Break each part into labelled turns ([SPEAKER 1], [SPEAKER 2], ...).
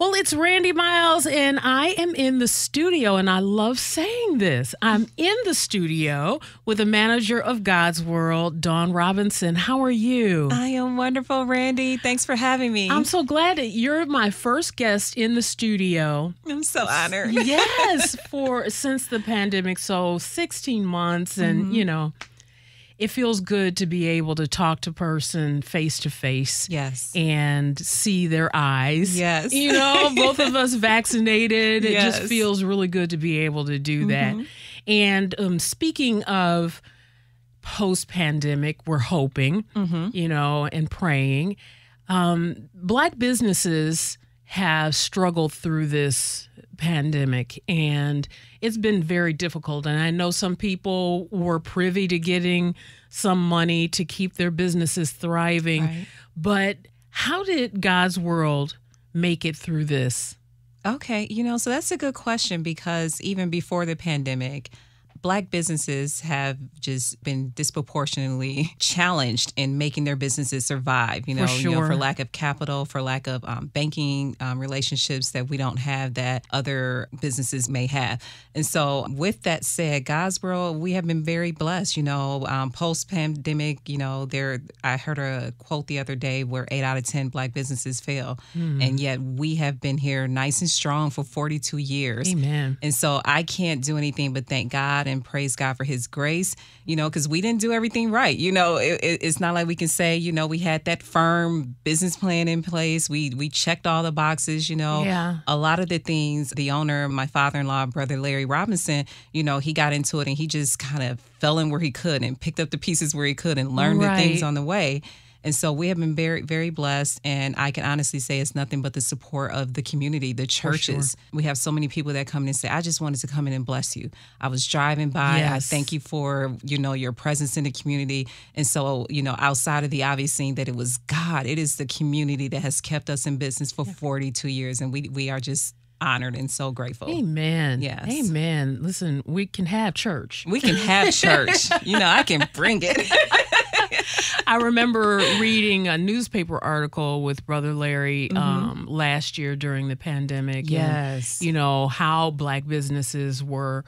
[SPEAKER 1] Well, it's Randy Miles, and I am in the studio, and I love saying this. I'm in the studio with the manager of God's World, Dawn Robinson. How are you? I am wonderful, Randy. Thanks for having me. I'm so glad that you're my first guest in the studio.
[SPEAKER 2] I'm so honored. yes,
[SPEAKER 1] for since the pandemic, so 16 months, and mm-hmm. you know, it feels good to be able to talk to person face to face. Yes. And see their eyes. Yes. You know, both of us vaccinated. It just feels really good to be able to do that. Mm-hmm. And um, speaking of post pandemic, we're hoping, mm-hmm. you know, and praying. Um, black businesses have struggled through this pandemic and it's been very difficult. And I know some people were privy to getting some money to keep their businesses
[SPEAKER 2] thriving. Right. But how did God's world make it through this? Okay, you know, so that's a good question because even before the pandemic, black businesses have just been disproportionately challenged in making their businesses survive. You know, for, sure. you know, for lack of capital, for lack of um, banking um, relationships that we don't have that other businesses may have. And so, with that said, Gosborough, we have been very blessed. You know, um, post pandemic, you know, there I heard a quote the other day where eight out of ten black businesses fail, mm. and yet we have been here nice and strong for 42 years. Amen. And so, I can't do anything but thank God and praise God for His grace, you know, because we didn't do everything right. You know, it, it, it's not like we can say, you know, we had that firm business plan in place. We we checked all the boxes. You know, yeah. a lot of the things the owner, my father-in-law, brother Larry Robinson, you know, he got into it and he just kind of fell in where he could and picked up the pieces where he could and learned right. the things on the way. And so we have been very, very blessed. And I can honestly say it's nothing but the support of the community, the churches. Sure. We have so many people that come in and say, I just wanted to come in and bless you. I was driving by. Yes. I thank you for, you know, your presence in the community. And so, you know, outside of the obvious scene that it was God, it is the community that has kept us in business for 42 years. And we, we are just honored and so grateful.
[SPEAKER 1] Amen. Yes. Amen. Listen, we can have church. We can have church. you know,
[SPEAKER 2] I can bring it. I
[SPEAKER 1] remember reading a newspaper article with Brother Larry mm-hmm. Um, last year during the pandemic. Yes. And, you know, how black businesses were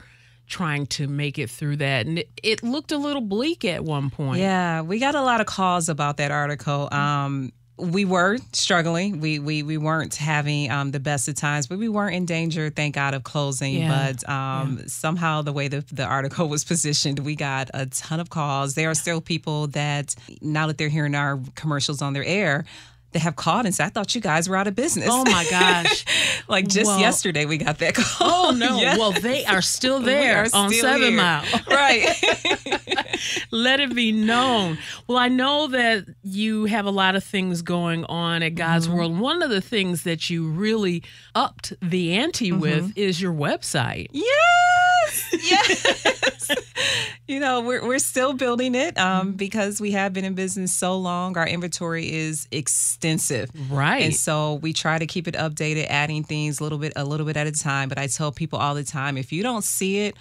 [SPEAKER 1] trying
[SPEAKER 2] to make it through that. And it, looked a little bleak at one point. Yeah, we got a lot of calls about that article. Mm-hmm. Um, we were struggling. We we we weren't having um, the best of times, but we weren't in danger, thank God, of closing. Yeah. But um, yeah. somehow the way the, the article was positioned, we got a ton of calls. There are still people that now that they're hearing our commercials on their air, they have called and said, I thought you guys were out of business. Oh my gosh. like just well, yesterday we got that call. Oh no. Yes. Well, they are still there are on still Seven here. Mile. right.
[SPEAKER 1] Let it be known. Well, I know that you have a lot of things going on at God's mm-hmm. World. One of the things that you really upped the ante mm-hmm. with is your website.
[SPEAKER 2] Yes. Yes. you know, we're, we're still building it um, mm-hmm. because we have been in business so long. Our inventory is extensive. Right. And so we try to keep it updated, adding things a little bit, a little bit at a time. But I tell people all the time if you don't see it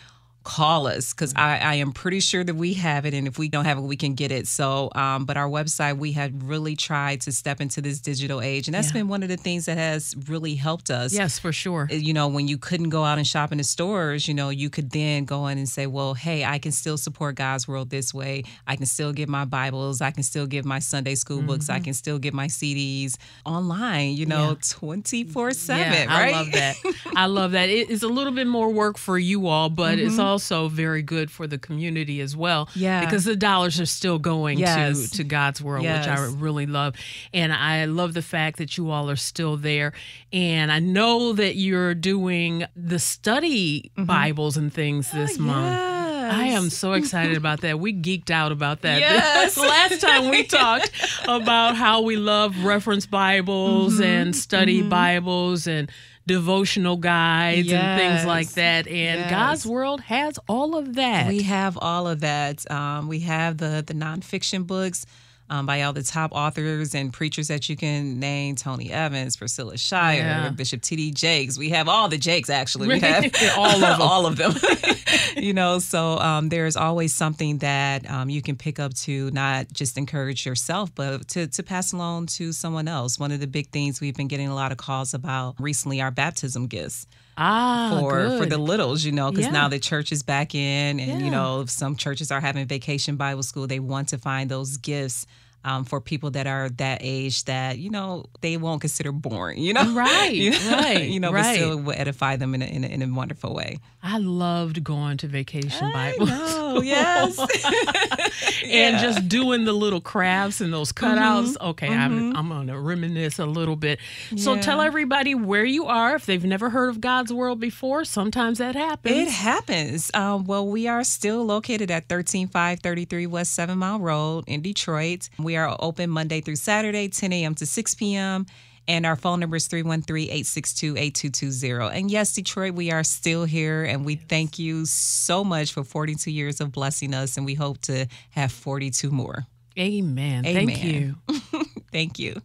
[SPEAKER 2] call us because mm. I, I, am pretty sure that we have it and if we don't have it we can get it so um, but our website we had really tried to step into this digital age and that's yeah. been one of the things that has really helped us yes for sure eh, you know when you couldn't go out and shop in the stores you know you could then go in and say well hey i can still support god's world this way i can still get my bibles i can still give my sunday school mm-hmm. books i mm-hmm. can still get my cds online you know 24 yeah. 7 yeah, right i love that i love that it, it's a little bit more work for you all but mm-hmm. it's all also
[SPEAKER 1] very good for the community as well. Yeah. Because the dollars are still going yes. to, to God's world, yes. which I really love. And I love the fact that you all are still there. And I know that you're doing the study mm-hmm. Bibles and things ah, this oh, month. Yeah. I am so excited about that. We geeked out about that. Yes. Last time we talked about how we love reference Bibles mm-hmm. and study mm-hmm. Bibles
[SPEAKER 2] and devotional guides yes. and things like that. And yes. God's World has all of that. We have all of that. Um, we have the the nonfiction books um, by all the top authors and preachers that you can name Tony Evans, Priscilla Shire, yeah. Bishop T.D. Jakes. We have all the Jakes, actually. We have all, of all of them. you know, so um, there's always something that um, you can pick up to not just encourage yourself, but to, to pass along to someone else. One of the big things we've been getting a lot of calls about recently are baptism gifts ah, for good. for the littles, you know, because yeah. now the church is back in, and yeah. you know, some churches are having vacation Bible school. They want to find those gifts um, for people that are that age that you know they won't consider boring. You know, right, you know? right, you know, right. but still will edify them in a, in a, in a wonderful way.
[SPEAKER 1] I loved going to vacation I Bible. Know, yes,
[SPEAKER 2] and yeah. just
[SPEAKER 1] doing the little crafts and those cutouts. Mm-hmm. Okay, mm-hmm. I'm I'm gonna reminisce a little bit. Yeah. So tell everybody where
[SPEAKER 2] you are if they've never heard of God's World before. Sometimes that happens. It happens. Um, well, we are still located at 13533 West Seven Mile Road in Detroit. We we are open Monday through Saturday, 10 a.m. to 6 p.m. And our phone number is 313 862 8220. And yes, Detroit, we are still here. And we thank you so much for 42 years of blessing us. And we hope to have 42 more. Amen. Amen. Thank you. thank you.